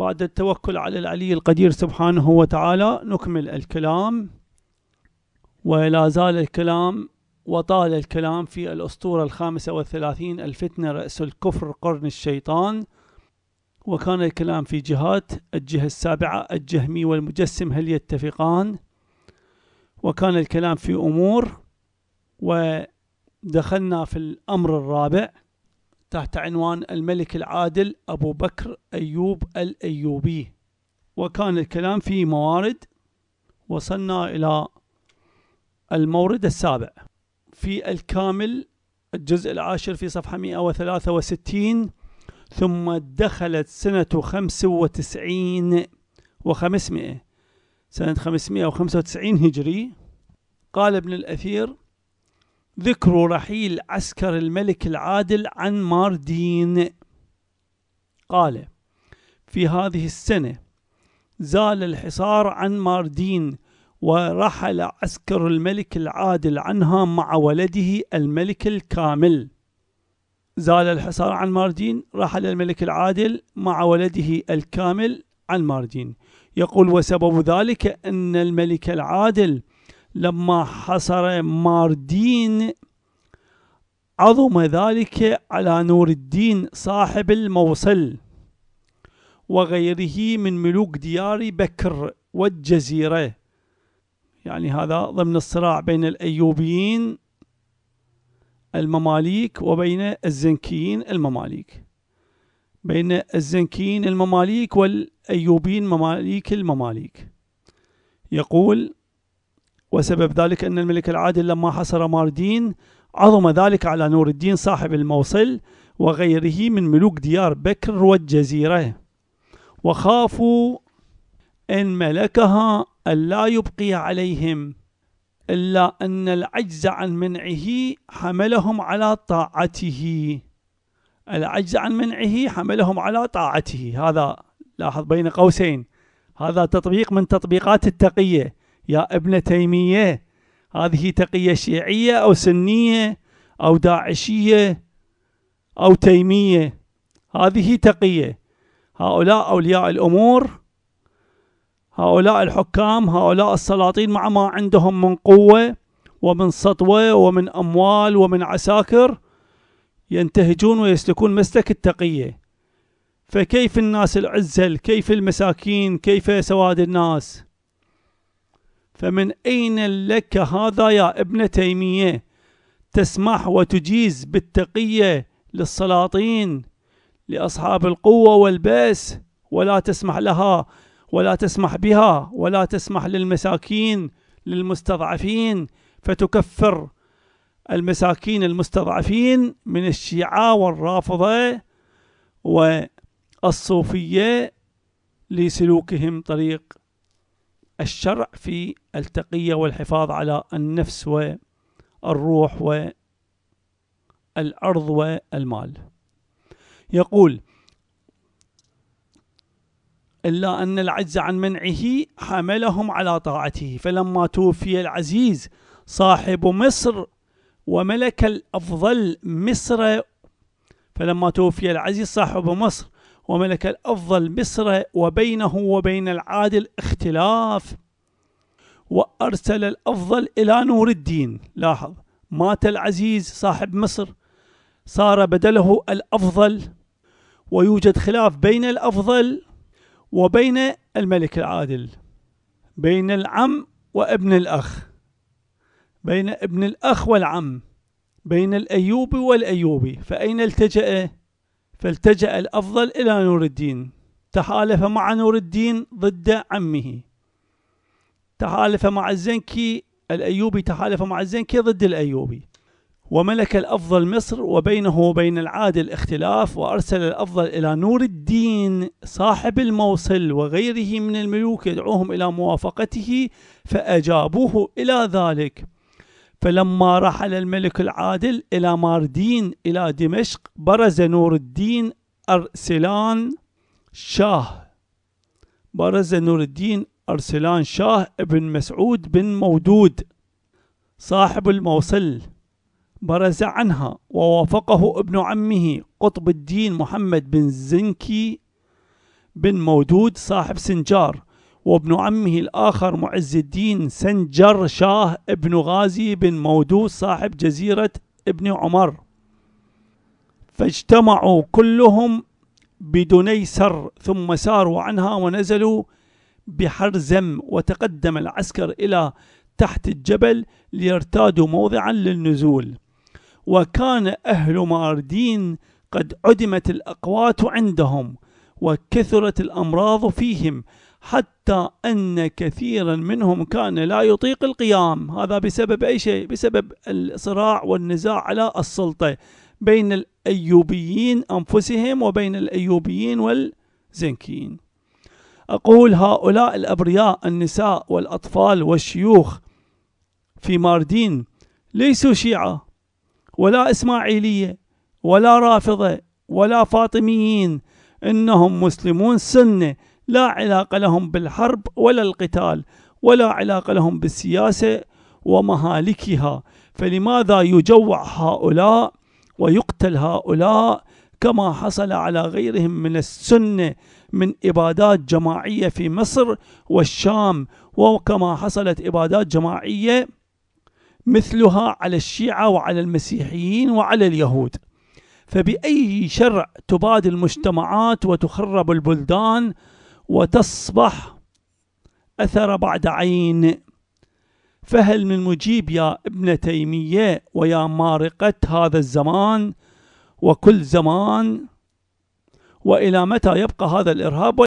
بعد التوكل على العلي القدير سبحانه وتعالى نكمل الكلام ولا زال الكلام وطال الكلام في الأسطورة الخامسة والثلاثين الفتنة رأس الكفر قرن الشيطان وكان الكلام في جهات الجهة السابعة الجهمي والمجسم هل يتفقان وكان الكلام في أمور ودخلنا في الأمر الرابع تحت عنوان الملك العادل أبو بكر أيوب الأيوبي وكان الكلام في موارد وصلنا إلى المورد السابع في الكامل الجزء العاشر في صفحة 163 ثم دخلت سنة 95 و500 سنة 595 هجري قال ابن الأثير ذكر رحيل عسكر الملك العادل عن ماردين قال في هذه السنة زال الحصار عن ماردين ورحل عسكر الملك العادل عنها مع ولده الملك الكامل زال الحصار عن ماردين رحل الملك العادل مع ولده الكامل عن ماردين يقول وسبب ذلك أن الملك العادل لما حصر ماردين عظم ذلك على نور الدين صاحب الموصل وغيره من ملوك ديار بكر والجزيرة يعني هذا ضمن الصراع بين الأيوبيين المماليك وبين الزنكيين المماليك بين الزنكيين المماليك والأيوبيين مماليك المماليك يقول وسبب ذلك أن الملك العادل لما حصر ماردين عظم ذلك على نور الدين صاحب الموصل وغيره من ملوك ديار بكر والجزيرة وخافوا إن ملكها ألا يبقي عليهم إلا أن العجز عن منعه حملهم على طاعته العجز عن منعه حملهم على طاعته هذا لاحظ بين قوسين هذا تطبيق من تطبيقات التقية يا ابن تيمية هذه تقية شيعية أو سنية أو داعشية أو تيمية هذه تقية هؤلاء أولياء الأمور هؤلاء الحكام هؤلاء السلاطين مع ما عندهم من قوة ومن سطوة ومن أموال ومن عساكر ينتهجون ويسلكون مسلك التقية فكيف الناس العزل كيف المساكين كيف سواد الناس فمن أين لك هذا يا ابن تيمية تسمح وتجيز بالتقية للسلاطين لأصحاب القوة والبأس ولا تسمح لها ولا تسمح بها ولا تسمح للمساكين للمستضعفين فتكفر المساكين المستضعفين من الشيعة والرافضة والصوفية لسلوكهم طريق الشرع في التقية والحفاظ على النفس والروح والأرض والمال يقول إلا أن العجز عن منعه حملهم على طاعته فلما توفي العزيز صاحب مصر وملك الأفضل مصر فلما توفي العزيز صاحب مصر وملك الأفضل مصر وبينه وبين العادل اختلاف وأرسل الأفضل إلى نور الدين لاحظ مات العزيز صاحب مصر صار بدله الأفضل ويوجد خلاف بين الأفضل وبين الملك العادل بين العم وابن الأخ بين ابن الأخ والعم بين الأيوبي والأيوبي فأين التجأ فالتجأ الأفضل إلى نور الدين تحالف مع نور الدين ضد عمه تحالف مع الزنكي الأيوبي تحالف مع الزنكي ضد الأيوبي وملك الأفضل مصر وبينه وبين العادل اختلاف وأرسل الأفضل إلى نور الدين صاحب الموصل وغيره من الملوك يدعوهم إلى موافقته فأجابوه إلى ذلك فلما رحل الملك العادل إلى ماردين إلى دمشق برز نور الدين أرسلان شاه برز نور الدين أرسلان شاه ابن مسعود بن مودود صاحب الموصل برز عنها ووافقه ابن عمه قطب الدين محمد بن زنكي بن مودود صاحب سنجار وابن عمه الآخر معز الدين سنجر شاه ابن غازي بن مودود صاحب جزيرة ابن عمر فاجتمعوا كلهم بدنيسر ثم ساروا عنها ونزلوا بحرزم وتقدم العسكر إلى تحت الجبل ليرتادوا موضعا للنزول وكان أهل ماردين قد عدمت الأقوات عندهم وكثرت الأمراض فيهم حتى أن كثيرا منهم كان لا يطيق القيام هذا بسبب أي شيء بسبب الصراع والنزاع على السلطة بين الأيوبيين أنفسهم وبين الأيوبيين والزنكيين أقول هؤلاء الأبرياء النساء والأطفال والشيوخ في ماردين ليسوا شيعة ولا إسماعيلية ولا رافضة ولا فاطميين إنهم مسلمون سنة لا علاقة لهم بالحرب ولا القتال ولا علاقة لهم بالسياسة ومهالكها فلماذا يجوع هؤلاء ويقتل هؤلاء كما حصل على غيرهم من السنه من ابادات جماعيه في مصر والشام وكما حصلت ابادات جماعيه مثلها على الشيعه وعلى المسيحيين وعلى اليهود فباي شرع تباد المجتمعات وتخرب البلدان وتصبح أثر بعد عين فهل من مجيب يا ابن تيمية ويا مارقة هذا الزمان وكل زمان وإلى متى يبقى هذا الإرهاب